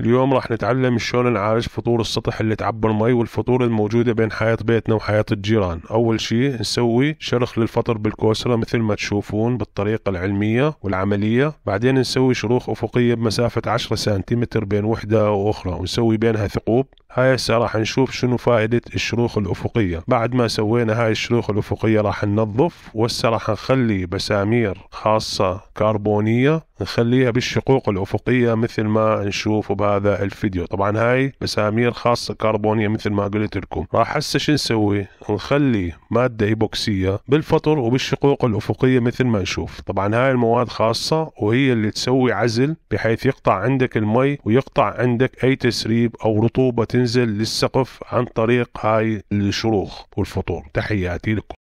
اليوم راح نتعلم شلون نعالج فطور السطح اللي تعبى المي والفطور الموجودة بين حياة بيتنا وحياة الجيران أول شيء نسوي شرخ للفطر بالكوسرة مثل ما تشوفون بالطريقة العلمية والعملية بعدين نسوي شروخ أفقية بمسافة 10 سنتيمتر بين وحدة وأخرى ونسوي بينها ثقوب هاي هسه راح نشوف شنو فائدة الشروخ الأفقية بعد ما سوينا هاي الشروخ الأفقية راح ننظف وهسه راح نخلي بسامير خاصة كربونية نخليها بالشقوق الأفقية مثل ما نشوف بهذا الفيديو طبعا هاي مسامير خاصة كربونية مثل ما قلت لكم راح هسه شو نسوي نخلي مادة إيبوكسية بالفطر وبالشقوق الأفقية مثل ما نشوف طبعا هاي المواد خاصة وهي اللي تسوي عزل بحيث يقطع عندك المي ويقطع عندك أي تسريب أو رطوبة تنزل للسقف عن طريق هاي الشروخ والفطور تحياتي لكم